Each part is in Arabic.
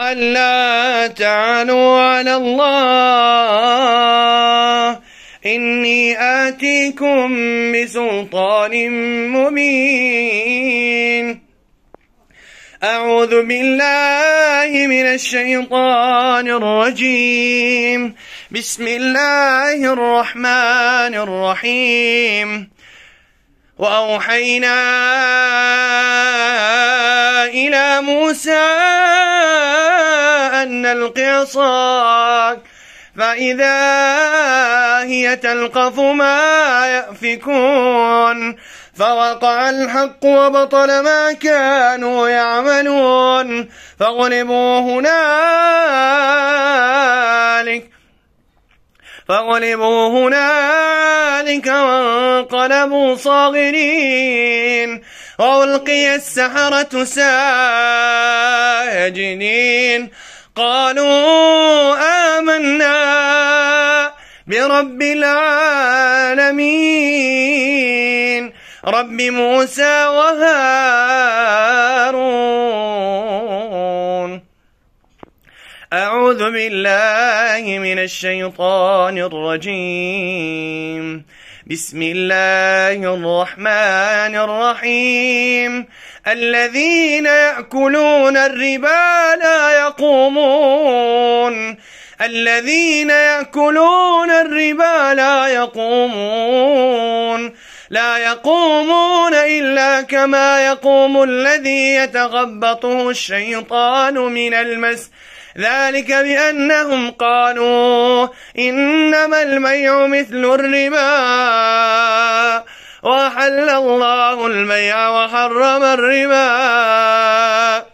ألا تعلوا على الله إني آتيكم بسلطان مبين أعوذ بالله من الشيطان الرجيم بسم الله الرحمن الرحيم وأوحينا إلى موسى أن نلقي عصاك فإذا هي تلقف ما يأفكون فوقع الحق وبطل ما كانوا يعملون فغلبوا هناك فغلبوا هنالك وانقلبوا صاغرين وألقي السحرة ساجدين قالوا آمنا برب العالمين رب موسى وهارون أعوذ بالله من الشيطان الرجيم بسم الله الرحمن الرحيم الذين يأكلون الربا لا يقومون الذين يأكلون الربا لا يقومون لا يقومون إلا كما يقوم الذي يتغبطه الشيطان من المس ذلك بأنهم قالوا إنما الميع مثل الربا وحل الله الميع وحرم الربا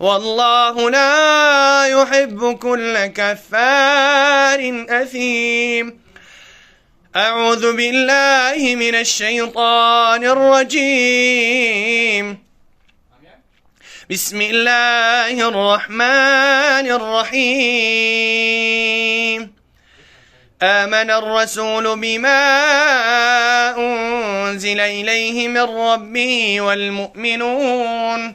والله لا يحب كل كفار أثيم أعوذ بالله من الشيطان الرجيم بسم الله الرحمن الرحيم آمن الرسول بما أنزل إليه من ربه والمؤمنون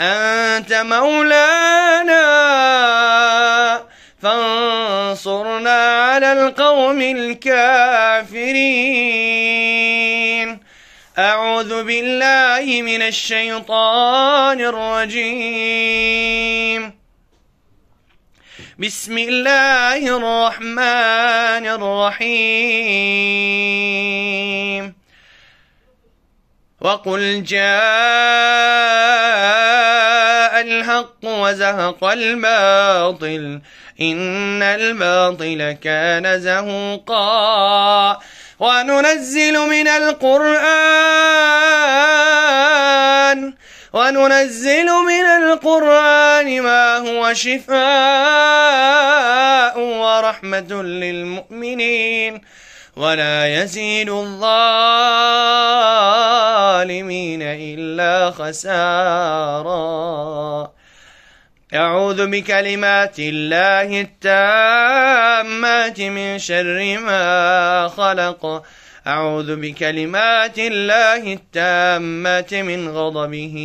أنت مولانا فانصرنا على القوم الكافرين أعوذ بالله من الشيطان الرجيم بسم الله الرحمن الرحيم وقل جاء الحق وزهق الباطل إن الباطل كان زهوقا وننزل من القرآن وننزل من القرآن ما هو شفاء ورحمة للمؤمنين ولا يزيد الظالمين إلا خسارا أعوذ بكلمات الله التامات من شر ما خلق أعوذ بكلمات الله التامة من غضبه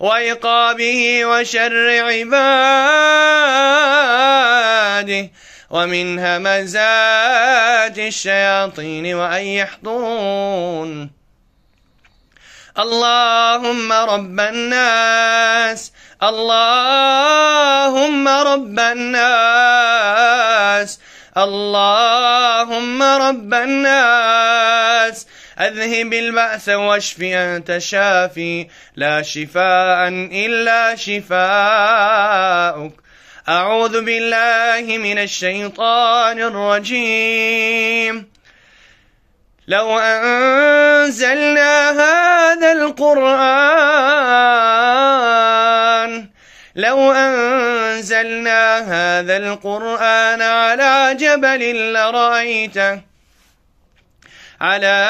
وعقابه وشر عباده ومن همزات الشياطين وأن يحضرون اللهم رب الناس اللهم رب الناس اللهم رب الناس أذهب البأس واشف أنت شافي لا شفاء إلا شفاءك أعوذ بالله من الشيطان الرجيم لو أنزلنا هذا القرآن لو أنزلنا هذا القرآن على جبل لرأيته على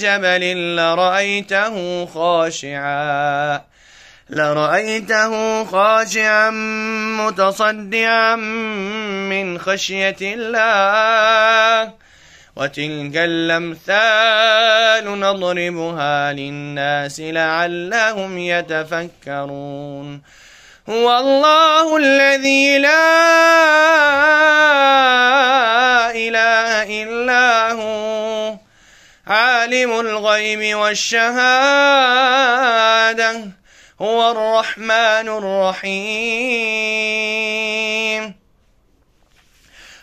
جبل لرأيته خاشعا لرأيته خاشعا متصدعا من خشية الله وتلك الأمثال نضربها للناس لعلهم يتفكرون هو الله الذي لا إله إلا هو عالم الغيب والشهادة هو الرحمن الرحيم